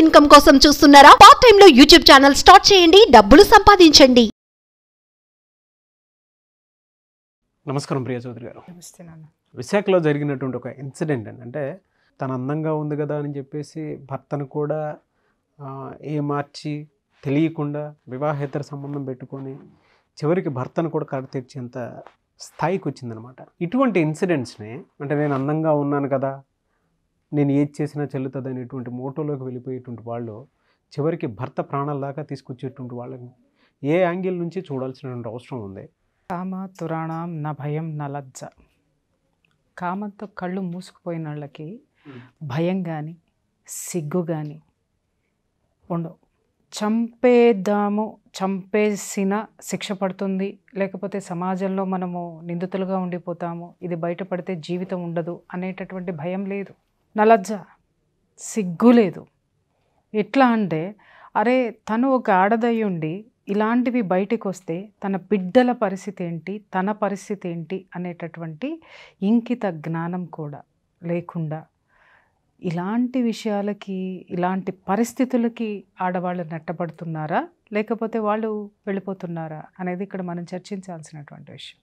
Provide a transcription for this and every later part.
Income కోసం చూస్తున్నారా part time లో యూట్యూబ్ ఛానల్ స్టార్ట్ చేయండి డబ్బులు సంపాదించండి నమస్కారం ప్రియ చౌదరి గారు విశాఖలో జరిగినటువంటి ఒక ఇన్సిడెంట్ అండి అంటే తను అందంగా ఉంది కదా అని చెప్పేసి భర్తను కూడా ఏ మార్చి తెలియకుండా వివాహేతర సంబంధం పెట్టుకొని చివరికి భర్తను కూడా కడ తెచ్చేంత స్థాయికి వచ్చిందనమాట ఇటువంటి ఇన్సిడెంట్స్ని అంటే నేను అందంగా ఉన్నాను కదా నేను ఏది చేసినా చెల్లుతుంది అనేటువంటి మోటోలోకి వెళ్ళిపోయేటువంటి వాళ్ళు చివరికి భర్త ప్రాణాల దాకా తీసుకొచ్చేటువంటి వాళ్ళని ఏ యాంగిల్ నుంచి చూడాల్సినటువంటి అవసరం ఉంది కామ తురాణం నా భయం నా లజ్జ కామంతో కళ్ళు మూసుకుపోయిన వాళ్ళకి భయం కానీ సిగ్గు కానీ ఉండవు చంపేద్దాము చంపేసిన శిక్ష పడుతుంది లేకపోతే సమాజంలో మనము నిందితులుగా ఉండిపోతాము ఇది బయటపడితే జీవితం ఉండదు అనేటటువంటి భయం లేదు నలజ్జ సిగ్గులేదు ఎట్లా అంటే అరే తను ఒక ఆడదయ్యుండి ఇలాంటివి బయటకు వస్తే తన బిడ్డల పరిస్థితి ఏంటి తన పరిస్థితి ఏంటి అనేటటువంటి ఇంకిత జ్ఞానం కూడా లేకుండా ఇలాంటి విషయాలకి ఇలాంటి పరిస్థితులకి ఆడవాళ్ళు నెట్టబడుతున్నారా లేకపోతే వాళ్ళు వెళ్ళిపోతున్నారా అనేది ఇక్కడ మనం చర్చించాల్సినటువంటి విషయం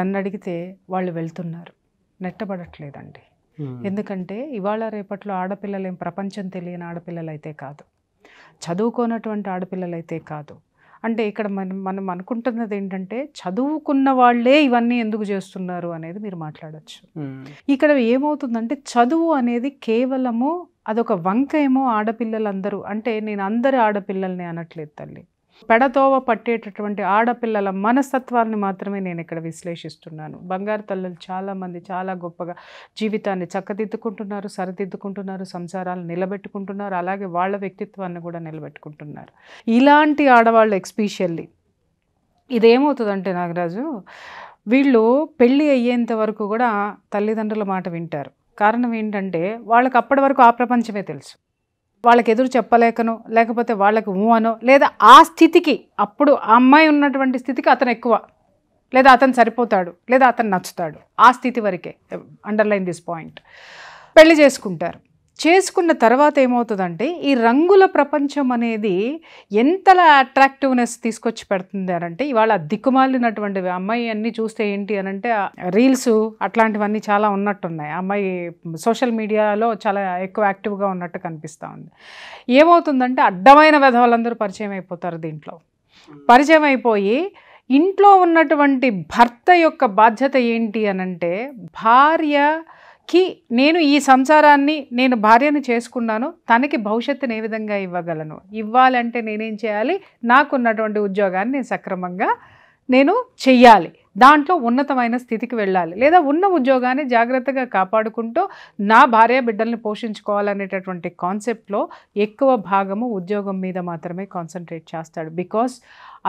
నన్ను అడిగితే వాళ్ళు వెళ్తున్నారు నెట్టబడట్లేదండి ఎందుకంటే ఇవాళ రేపట్లో ఆడపిల్లలు ఏం ప్రపంచం తెలియని ఆడపిల్లలు అయితే కాదు చదువుకోనటువంటి ఆడపిల్లలు అయితే కాదు అంటే ఇక్కడ మన మనం అనుకుంటున్నది ఏంటంటే చదువుకున్న వాళ్ళే ఇవన్నీ ఎందుకు చేస్తున్నారు అనేది మీరు మాట్లాడచ్చు ఇక్కడ ఏమవుతుందంటే చదువు అనేది కేవలము అదొక వంక ఏమో ఆడపిల్లలందరూ అంటే నేను అందరి ఆడపిల్లల్ని అనట్లేదు తల్లి పెడదోవ పట్టేటటువంటి ఆడపిల్లల మనస్తత్వాన్ని మాత్రమే నేను ఇక్కడ విశ్లేషిస్తున్నాను బంగారు తల్లులు చాలామంది చాలా గొప్పగా జీవితాన్ని చక్కదిద్దుకుంటున్నారు సరిదిద్దుకుంటున్నారు సంసారాలు నిలబెట్టుకుంటున్నారు అలాగే వాళ్ళ వ్యక్తిత్వాన్ని కూడా నిలబెట్టుకుంటున్నారు ఇలాంటి ఆడవాళ్ళు ఎక్స్పీషియల్లీ ఇదేమవుతుందంటే నాగరాజు వీళ్ళు పెళ్ళి అయ్యేంత వరకు కూడా తల్లిదండ్రుల మాట వింటారు కారణం ఏంటంటే వాళ్ళకి అప్పటి వరకు ఆ ప్రపంచమే తెలుసు వాళ్ళకి ఎదురు చెప్పలేకను లేకపోతే వాళ్ళకి ఊ అనో లేదా ఆ స్థితికి అప్పుడు ఆ అమ్మాయి ఉన్నటువంటి స్థితికి అతను ఎక్కువ లేదా అతను సరిపోతాడు లేదా అతను నచ్చుతాడు ఆ స్థితి వరకే అండర్లైన్ దిస్ పాయింట్ పెళ్లి చేసుకుంటారు చేసుకున్న తర్వాత ఏమవుతుందంటే ఈ రంగుల ప్రపంచం అనేది ఎంతలా అట్రాక్టివ్నెస్ తీసుకొచ్చి పెడుతుంది అని అంటే ఇవాళ దిక్కుమాలినటువంటి అమ్మాయి అన్నీ చూస్తే ఏంటి అని అంటే రీల్స్ అట్లాంటివన్నీ చాలా ఉన్నట్టున్నాయి అమ్మాయి సోషల్ మీడియాలో చాలా ఎక్కువ యాక్టివ్గా ఉన్నట్టు కనిపిస్తూ ఉంది ఏమవుతుందంటే అడ్డమైన వాళ్ళందరూ పరిచయం అయిపోతారు దీంట్లో పరిచయం అయిపోయి ఇంట్లో ఉన్నటువంటి భర్త యొక్క బాధ్యత ఏంటి అనంటే భార్య కి నేను ఈ సంసారాన్ని నేను భార్యను చేసుకున్నాను తనకి భవిష్యత్తుని ఏ విధంగా ఇవ్వగలను ఇవ్వాలంటే నేనేం చేయాలి నాకున్నటువంటి ఉద్యోగాన్ని నేను సక్రమంగా నేను చెయ్యాలి దాంట్లో ఉన్నతమైన స్థితికి వెళ్ళాలి లేదా ఉన్న ఉద్యోగాన్ని జాగ్రత్తగా కాపాడుకుంటూ నా భార్య బిడ్డల్ని పోషించుకోవాలనేటటువంటి కాన్సెప్ట్లో ఎక్కువ భాగము ఉద్యోగం మీద మాత్రమే కాన్సన్ట్రేట్ చేస్తాడు బికాస్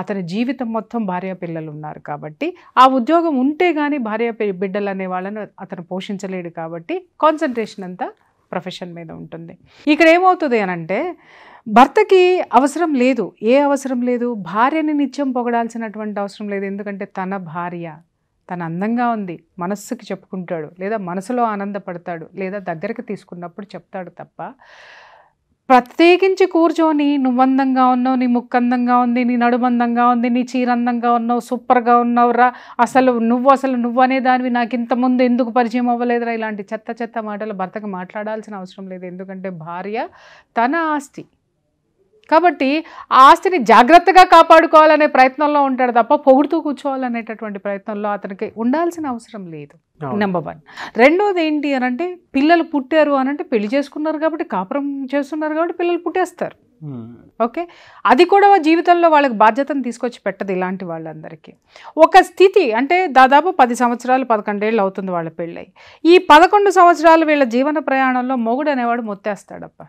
అతని జీవితం మొత్తం భార్య పిల్లలు ఉన్నారు కాబట్టి ఆ ఉద్యోగం ఉంటే కానీ భార్య బిడ్డలు అనే వాళ్ళని అతను పోషించలేడు కాబట్టి కాన్సన్ట్రేషన్ అంతా ప్రొఫెషన్ మీద ఉంటుంది ఇక్కడ ఏమవుతుంది అని అంటే భర్తకి అవసరం లేదు ఏ అవసరం లేదు భార్యని నిత్యం పొగడాల్సినటువంటి అవసరం లేదు ఎందుకంటే తన భార్య తన అందంగా ఉంది మనస్సుకి చెప్పుకుంటాడు లేదా మనసులో ఆనందపడతాడు లేదా దగ్గరికి తీసుకున్నప్పుడు చెప్తాడు తప్ప ప్రత్యేకించి కూర్చొని నువ్వందంగా ఉన్నావు నీ ముక్కందంగా ఉంది నీ నడుమందంగా ఉంది నీ చీరందంగా ఉన్నావు సూపర్గా ఉన్నావురా అసలు నువ్వు అసలు నువ్వు అనే దానివి నాకు ఇంతముందు ఎందుకు పరిచయం అవ్వలేదురా ఇలాంటి చెత్త చెత్త మాటలు భర్తకు మాట్లాడాల్సిన అవసరం లేదు ఎందుకంటే భార్య తన ఆస్తి కాబట్టి ఆ ఆస్తిని జాగ్రత్తగా కాపాడుకోవాలనే ప్రయత్నంలో ఉంటాడు తప్ప పొగుడుతూ కూర్చోవాలనేటటువంటి ప్రయత్నంలో అతనికి ఉండాల్సిన అవసరం లేదు నెంబర్ వన్ రెండోది ఏంటి అని అంటే పిల్లలు పుట్టారు అని అంటే పెళ్లి చేసుకున్నారు కాబట్టి కాపురం చేస్తున్నారు కాబట్టి పిల్లలు పుట్టేస్తారు ఓకే hmm. అది కూడా జీవితంలో వాళ్ళకి బాధ్యతను తీసుకొచ్చి పెట్టదు ఇలాంటి వాళ్ళందరికీ ఒక స్థితి అంటే దాదాపు పది సంవత్సరాలు పదకొండేళ్ళు అవుతుంది వాళ్ళ పెళ్ళై ఈ పదకొండు సంవత్సరాలు వీళ్ళ జీవన ప్రయాణంలో మొగుడు అనేవాడు మొత్తేస్తాడప్ప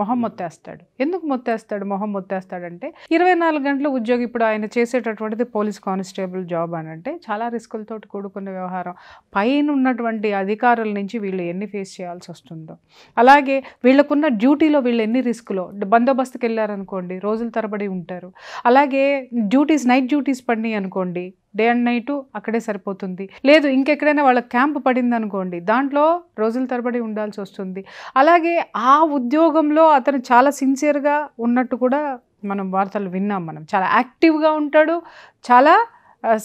మొహం hmm. మొత్తేస్తాడు ఎందుకు మొత్తేస్తాడు మొహం మొత్తేస్తాడంటే ఇరవై నాలుగు గంటల ఉద్యోగి ఇప్పుడు ఆయన చేసేటటువంటిది పోలీస్ కానిస్టేబుల్ జాబ్ అని అంటే చాలా రిస్కులతో కూడుకున్న వ్యవహారం పైన ఉన్నటువంటి అధికారుల నుంచి వీళ్ళు ఎన్ని ఫేస్ చేయాల్సి వస్తుందో అలాగే వీళ్ళకున్న డ్యూటీలో వీళ్ళు ఎన్ని రిస్కులో బందోబస్తుకి వెళ్ళారనుకోండి రోజుల తరబడి ఉంటారు అలాగే డ్యూటీస్ నైట్ డ్యూటీస్ పడినాయి అనుకోండి డే అండ్ నైట్ అక్కడే సరిపోతుంది లేదు ఇంకెక్కడైనా వాళ్ళ క్యాంప్ పడింది అనుకోండి దాంట్లో రోజుల తరబడి ఉండాల్సి వస్తుంది అలాగే ఆ ఉద్యోగంలో అతను చాలా సిన్సియర్గా ఉన్నట్టు కూడా మనం వార్తలు విన్నాం మనం చాలా యాక్టివ్గా ఉంటాడు చాలా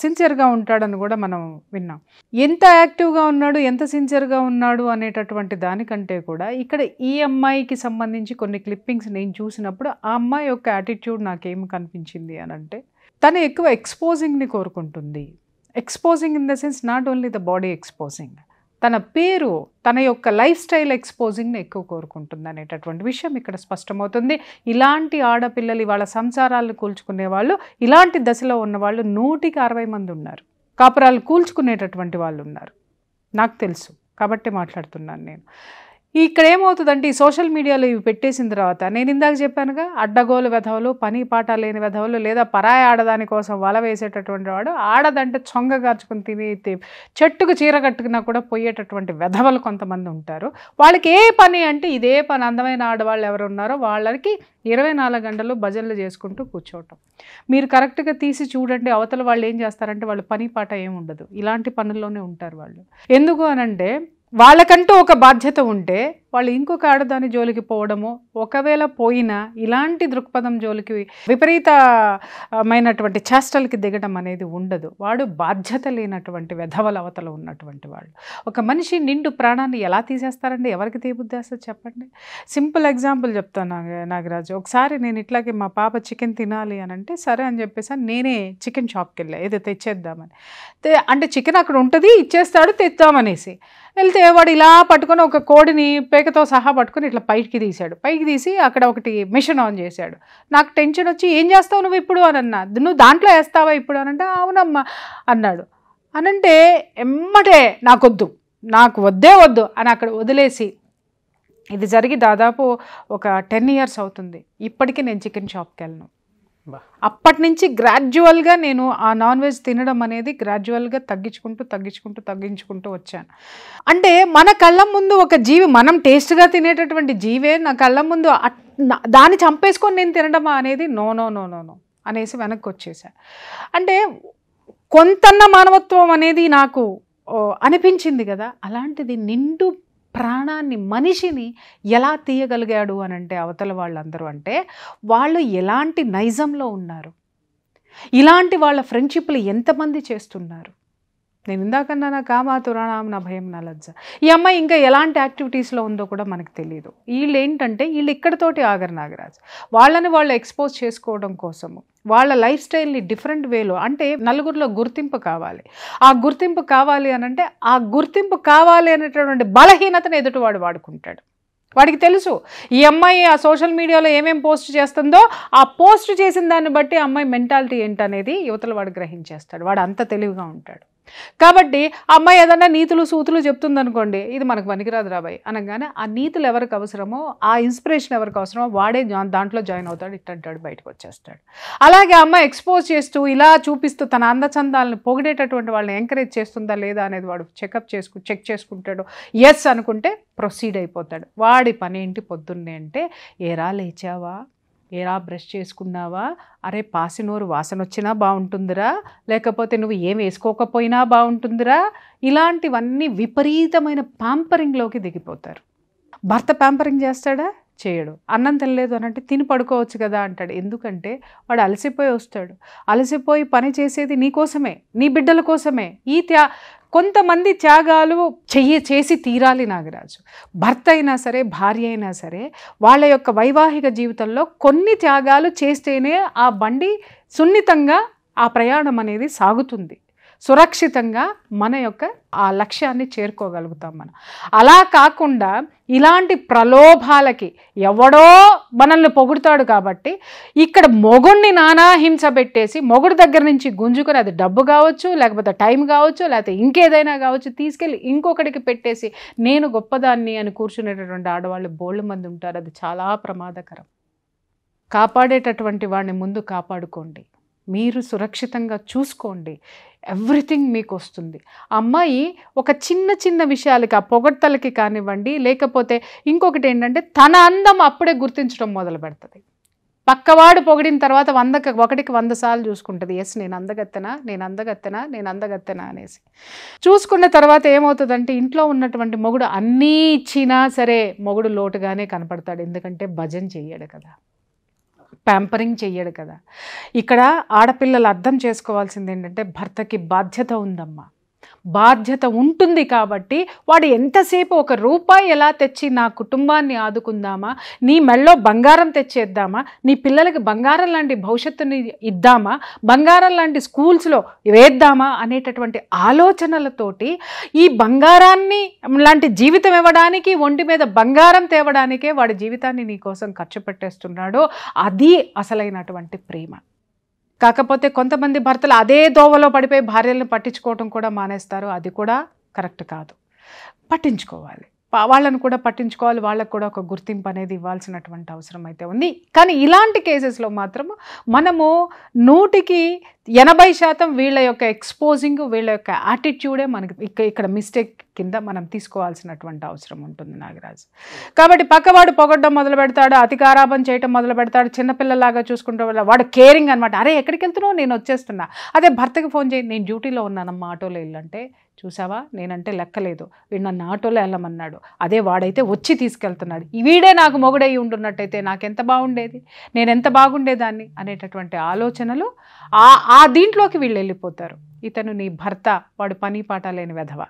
సిన్సియర్గా ఉంటాడని కూడా మనం విన్నాం ఎంత యాక్టివ్గా ఉన్నాడు ఎంత సిన్సియర్గా ఉన్నాడు అనేటటువంటి దానికంటే కూడా ఇక్కడ ఈ అమ్మాయికి సంబంధించి కొన్ని క్లిప్పింగ్స్ నేను చూసినప్పుడు ఆ అమ్మాయి యొక్క యాటిట్యూడ్ నాకేం కనిపించింది అని అంటే తను ఎక్కువ ఎక్స్పోజింగ్ని కోరుకుంటుంది exposing in the sense not only the body exposing తన పేరు తన యొక్క లైఫ్ స్టైల్ ఎక్స్పోజింగ్ని ఎక్కువ కోరుకుంటుంది అనేటటువంటి విషయం ఇక్కడ స్పష్టమవుతుంది ఇలాంటి ఆడపిల్లలు ఇవాళ సంసారాలను కూల్చుకునే వాళ్ళు ఇలాంటి దశలో ఉన్న వాళ్ళు నూటికి అరవై మంది ఉన్నారు కాపురాలు కూల్చుకునేటటువంటి వాళ్ళు ఉన్నారు నాకు తెలుసు కాబట్టి మాట్లాడుతున్నాను నేను ఇక్కడ ఏమవుతుందంటే ఈ సోషల్ మీడియాలో ఇవి పెట్టేసిన తర్వాత నేను ఇందాక చెప్పానుగా అడ్డగోలు వెధవలు పని పాట లేని వెధవలు లేదా పరాయి ఆడదాని కోసం వల వేసేటటువంటి వాడు ఆడదంటే చొంగ గార్చుకుని తిని చెట్టుకు చీర కట్టుకున్నా కూడా పోయేటటువంటి వెధవలు కొంతమంది ఉంటారు వాళ్ళకి ఏ పని అంటే ఇదే పని అందమైన ఆడవాళ్ళు ఎవరు ఉన్నారో వాళ్ళకి ఇరవై నాలుగు గంటలు భజనలు చేసుకుంటూ కూర్చోవటం మీరు కరెక్ట్గా తీసి చూడండి అవతల వాళ్ళు ఏం చేస్తారంటే వాళ్ళు పని పాట ఏమి ఉండదు ఇలాంటి పనుల్లోనే ఉంటారు వాళ్ళు ఎందుకు అనంటే వాళ్ళకంటూ ఒక బాధ్యత ఉంటే వాళ్ళు ఇంకొక ఆడదాని జోలికి పోవడము ఒకవేళ పోయినా ఇలాంటి దృక్పథం జోలికి విపరీతమైనటువంటి చేష్టలకి దిగడం అనేది ఉండదు వాడు బాధ్యత లేనటువంటి వ్యధవల అవతల ఉన్నటువంటి వాళ్ళు ఒక మనిషి నిండు ప్రాణాన్ని ఎలా తీసేస్తారండి ఎవరికి తీబుద్దేస్త చెప్పండి సింపుల్ ఎగ్జాంపుల్ చెప్తాను నాగరాజు ఒకసారి నేను ఇట్లాగే మా పాప చికెన్ తినాలి అని అంటే సరే అని చెప్పేసి నేనే చికెన్ షాప్కి వెళ్ళా ఏదో తెచ్చేద్దామని అంటే చికెన్ అక్కడ ఉంటుంది ఇచ్చేస్తాడు తెద్దామనేసి వెళ్తే వాడు ఇలా పట్టుకొని ఒక కోడిని పేకతో సహా పట్టుకుని ఇట్లా పైకి తీశాడు పైకి తీసి అక్కడ ఒకటి మిషన్ ఆన్ చేశాడు నాకు టెన్షన్ వచ్చి ఏం చేస్తావు నువ్వు ఇప్పుడు అని అన్నా నువ్వు దాంట్లో వేస్తావా ఇప్పుడు అని అంటే అవునమ్మా అన్నాడు అనంటే ఎమ్మటే నాకొద్దు నాకు వద్దే వద్దు అని అక్కడ వదిలేసి ఇది జరిగి దాదాపు ఒక టెన్ ఇయర్స్ అవుతుంది ఇప్పటికీ నేను చికెన్ షాప్కి వెళ్ళను అప్పటి నుంచి గ్రాడ్యువల్గా నేను ఆ నాన్ వెజ్ తినడం అనేది గ్రాడ్యువల్గా తగ్గించుకుంటూ తగ్గించుకుంటూ తగ్గించుకుంటూ వచ్చాను అంటే మన కళ్ళ ముందు ఒక జీవి మనం టేస్ట్గా తినేటటువంటి జీవే నా కళ్ళ ముందు దాన్ని చంపేసుకొని నేను తినడమా అనేది no no no no no అనేసి వెనక్కి వచ్చేసా అంటే కొంతన్న మానవత్వం అనేది నాకు అనిపించింది కదా అలాంటిది నిండు ప్రాణాన్ని మనిషిని ఎలా తీయగలిగాడు అని అంటే అవతల వాళ్ళందరూ అంటే వాళ్ళు ఎలాంటి నైజంలో ఉన్నారు ఇలాంటి వాళ్ళ ఫ్రెండ్షిప్లు ఎంతమంది చేస్తున్నారు నేను ఇందాకన్నా నా కామాతురాణం నా భయం నా లజ్జ ఈ అమ్మాయి ఇంకా ఎలాంటి యాక్టివిటీస్లో ఉందో కూడా మనకు తెలియదు వీళ్ళు ఏంటంటే వీళ్ళు ఇక్కడతోటి ఆగర్ నాగరాజ్ వాళ్ళని వాళ్ళు ఎక్స్పోజ్ చేసుకోవడం కోసము వాళ్ళ లైఫ్ స్టైల్ని డిఫరెంట్ వేలో అంటే నలుగురిలో గుర్తింపు కావాలి ఆ గుర్తింపు కావాలి అని అంటే ఆ గుర్తింపు కావాలి అనేటటువంటి బలహీనతను ఎదుటివాడు వాడుకుంటాడు వాడికి తెలుసు ఈ అమ్మాయి ఆ సోషల్ మీడియాలో ఏమేమి పోస్ట్ చేస్తుందో ఆ పోస్ట్ చేసిన దాన్ని బట్టి అమ్మాయి మెంటాలిటీ ఏంటనేది యువతలు వాడు గ్రహించేస్తాడు వాడు అంత తెలివిగా ఉంటాడు కాబట్టి అమ్మాయి ఏదైనా నీతులు సూతులు చెప్తుందనుకోండి ఇది మనకు పనికిరాదు రాబాయ్ అనగానే ఆ నీతులు ఎవరికి అవసరమో ఆ ఇన్స్పిరేషన్ ఎవరికి అవసరమో వాడే దాంట్లో జాయిన్ అవుతాడు ఇట్టంటాడు బయటకు వచ్చేస్తాడు అలాగే అమ్మాయి ఎక్స్పోజ్ చేస్తూ ఇలా చూపిస్తూ తన అందచందాలను పొగిడేటటువంటి వాళ్ళని ఎంకరేజ్ చేస్తుందా లేదా అనేది వాడు చెకప్ చేసుకు చెక్ చేసుకుంటాడు ఎస్ అనుకుంటే ప్రొసీడ్ అయిపోతాడు వాడి పని ఏంటి పొద్దున్నే అంటే ఏరా లేచావా ఏరా బ్రష్ చేసుకున్నావా అరే పాసినోరు వాసన వచ్చినా బాగుంటుందిరా లేకపోతే నువ్వు ఏం వేసుకోకపోయినా బాగుంటుందిరా ఇలాంటివన్నీ విపరీతమైన ప్యాంపరింగ్లోకి దిగిపోతారు భర్త ప్యాంపరింగ్ చేస్తాడా చేయడు అన్నం తినలేదు అని అంటే తిని పడుకోవచ్చు కదా అంటాడు ఎందుకంటే వాడు అలసిపోయి వస్తాడు అలసిపోయి పని చేసేది నీ కోసమే నీ బిడ్డల కోసమే ఈ త్యా కొంతమంది త్యాగాలు చెయ్యి చేసి తీరాలి నాగరాజు భర్త అయినా సరే భార్య అయినా సరే వాళ్ళ యొక్క వైవాహిక జీవితంలో కొన్ని త్యాగాలు చేస్తేనే ఆ బండి సున్నితంగా ఆ ప్రయాణం అనేది సాగుతుంది సురక్షితంగా మన యొక్క ఆ లక్ష్యాన్ని చేరుకోగలుగుతాం మనం అలా కాకుండా ఇలాంటి ప్రలోభాలకి ఎవడో మనల్ని పొగుడుతాడు కాబట్టి ఇక్కడ మొగుడిని నానా హింస పెట్టేసి మొగుడు దగ్గర నుంచి గుంజుకొని అది డబ్బు కావచ్చు లేకపోతే టైం కావచ్చు లేకపోతే ఇంకేదైనా కావచ్చు తీసుకెళ్ళి ఇంకొకడికి పెట్టేసి నేను గొప్పదాన్ని అని కూర్చునేటటువంటి ఆడవాళ్ళు బోళ్ళు మంది ఉంటారు అది చాలా ప్రమాదకరం కాపాడేటటువంటి వాడిని ముందు కాపాడుకోండి మీరు సురక్షితంగా చూసుకోండి ఎవ్రీథింగ్ మీకు వస్తుంది అమ్మాయి ఒక చిన్న చిన్న విషయాలకి ఆ పొగడ్తలకి కానివ్వండి లేకపోతే ఇంకొకటి ఏంటంటే తన అందం అప్పుడే గుర్తించడం మొదలు పెడుతుంది పక్కవాడు పొగిడిన తర్వాత వందకి ఒకటికి వంద సార్లు చూసుకుంటుంది ఎస్ నేను అందగత్తనా నేను అందగత్తనా నేను అందగత్తనా అనేసి చూసుకున్న తర్వాత ఏమవుతుందంటే ఇంట్లో ఉన్నటువంటి మొగుడు అన్నీ ఇచ్చినా సరే మొగుడు లోటుగానే కనపడతాడు ఎందుకంటే భజన చెయ్యడు కదా ప్యాంపరింగ్ చెయ్యడు కదా ఇక్కడ ఆడపిల్లలు అర్థం చేసుకోవాల్సింది ఏంటంటే భర్తకి బాధ్యత ఉందమ్మా బాధ్యత ఉంటుంది కాబట్టి వాడు ఎంతసేపు ఒక రూపాయి ఎలా తెచ్చి నా కుటుంబాన్ని ఆదుకుందామా నీ మెళ్ళో బంగారం తెచ్చేద్దామా నీ పిల్లలకి బంగారం లాంటి భవిష్యత్తుని ఇద్దామా బంగారం లాంటి స్కూల్స్లో వేద్దామా అనేటటువంటి ఆలోచనలతోటి ఈ బంగారాన్ని లాంటి జీవితం ఇవ్వడానికి ఒంటి మీద బంగారం తేవడానికే వాడి జీవితాన్ని నీ కోసం ఖర్చు పెట్టేస్తున్నాడో అది అసలైనటువంటి ప్రేమ కాకపోతే కొంతమంది భర్తలు అదే దోవలో పడిపోయి భార్యలను పట్టించుకోవటం కూడా మానేస్తారు అది కూడా కరెక్ట్ కాదు పట్టించుకోవాలి వాళ్ళను కూడా పట్టించుకోవాలి వాళ్ళకు కూడా ఒక గుర్తింపు అనేది ఇవ్వాల్సినటువంటి అవసరం అయితే ఉంది కానీ ఇలాంటి కేసెస్లో మాత్రము మనము నూటికి ఎనభై శాతం వీళ్ళ యొక్క ఎక్స్పోజింగ్ వీళ్ళ యొక్క యాటిట్యూడే మనకి ఇక్కడ మిస్టేక్ కింద మనం తీసుకోవాల్సినటువంటి అవసరం ఉంటుంది నాగరాజు కాబట్టి పక్కవాడు పొగడ్డం మొదలు పెడతాడు అతికారాపం చేయటం మొదలు పెడతాడు చిన్నపిల్లలాగా చూసుకుంటే వాడు కేరింగ్ అనమాట అరే ఎక్కడికి వెళ్తున్నావు నేను వచ్చేస్తున్నా అదే భర్తకి ఫోన్ చేయి నేను డ్యూటీలో ఉన్నానమ్మా ఆటోలో వెళ్ళంటే చూసావా నేనంటే లెక్కలేదు వీడు నన్ను ఆటోలో వెళ్ళమన్నాడు అదే వాడైతే వచ్చి తీసుకెళ్తున్నాడు వీడే నాకు ఉండున్నట్టయితే నాకు నాకెంత బాగుండేది నేను ఎంత బాగుండేదాన్ని అనేటటువంటి ఆలోచనలు ఆ ఆ దీంట్లోకి వీళ్ళు వెళ్ళిపోతారు ఇతను నీ భర్త వాడు పని పాట లేని వెధవా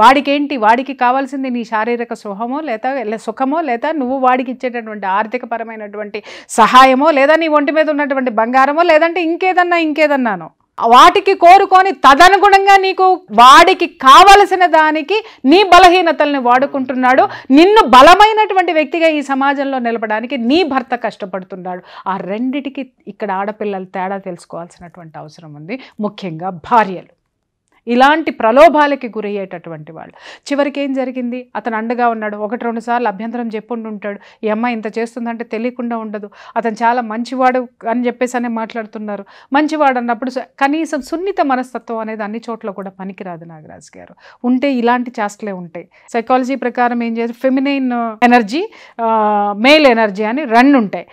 వాడికేంటి వాడికి కావాల్సింది నీ శారీరక సుఖమో లేదా సుఖమో లేదా నువ్వు వాడికి ఇచ్చేటటువంటి ఆర్థికపరమైనటువంటి సహాయమో లేదా నీ ఒంటి మీద ఉన్నటువంటి బంగారమో లేదంటే ఇంకేదన్నా ఇంకేదన్నాను వాటికి కోరుకొని తదనుగుణంగా నీకు వాడికి కావలసిన దానికి నీ బలహీనతల్ని వాడుకుంటున్నాడు నిన్ను బలమైనటువంటి వ్యక్తిగా ఈ సమాజంలో నిలపడానికి నీ భర్త కష్టపడుతున్నాడు ఆ రెండిటికి ఇక్కడ ఆడపిల్లలు తేడా తెలుసుకోవాల్సినటువంటి అవసరం ఉంది ముఖ్యంగా భార్యలు ఇలాంటి ప్రలోభాలకి గురయ్యేటటువంటి వాళ్ళు చివరికి ఏం జరిగింది అతను అండగా ఉన్నాడు ఒకటి రెండు సార్లు అభ్యంతరం చెప్పుండి ఉంటాడు ఈ అమ్మాయి ఇంత చేస్తుందంటే తెలియకుండా ఉండదు అతను చాలా మంచివాడు అని చెప్పేసి అనే మాట్లాడుతున్నారు మంచివాడు అన్నప్పుడు కనీసం సున్నిత మనస్తత్వం అనేది అన్ని చోట్ల కూడా పనికిరాదు నాగరాజ్ గారు ఉంటే ఇలాంటి చేష్టలే ఉంటాయి సైకాలజీ ప్రకారం ఏం చేయదు ఫెమినైన్ ఎనర్జీ మేల్ ఎనర్జీ అని రెండు ఉంటాయి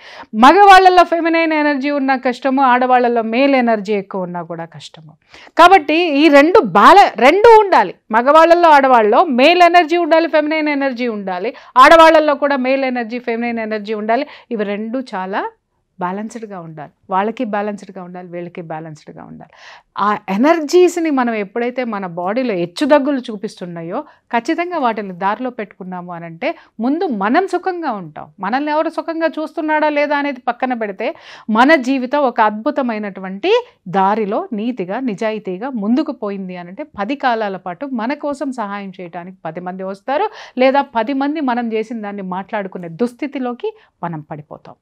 మగవాళ్ళల్లో ఫెమినైన్ ఎనర్జీ ఉన్న కష్టము ఆడవాళ్ళల్లో మేల్ ఎనర్జీ ఎక్కువ ఉన్నా కూడా కష్టము కాబట్టి ఈ రెండు బాల రెండు ఉండాలి మగవాళ్ళల్లో ఆడవాళ్ళలో మేల్ ఎనర్జీ ఉండాలి ఫెమినైన్ ఎనర్జీ ఉండాలి ఆడవాళ్ళల్లో కూడా మేల్ ఎనర్జీ ఫెమినైన్ ఎనర్జీ ఉండాలి ఇవి రెండు చాలా బ్యాలెన్స్డ్గా ఉండాలి వాళ్ళకి బ్యాలెన్స్డ్గా ఉండాలి వీళ్ళకి బ్యాలెన్స్డ్గా ఉండాలి ఆ ఎనర్జీస్ని మనం ఎప్పుడైతే మన బాడీలో హెచ్చుదగ్గులు చూపిస్తున్నాయో ఖచ్చితంగా వాటిని దారిలో పెట్టుకున్నాము అని అంటే ముందు మనం సుఖంగా ఉంటాం మనల్ని ఎవరు సుఖంగా చూస్తున్నాడా లేదా అనేది పక్కన పెడితే మన జీవితం ఒక అద్భుతమైనటువంటి దారిలో నీతిగా నిజాయితీగా ముందుకు పోయింది అని అంటే పది కాలాల పాటు మన కోసం సహాయం చేయడానికి పది మంది వస్తారు లేదా పది మంది మనం చేసిన దాన్ని మాట్లాడుకునే దుస్థితిలోకి మనం పడిపోతాం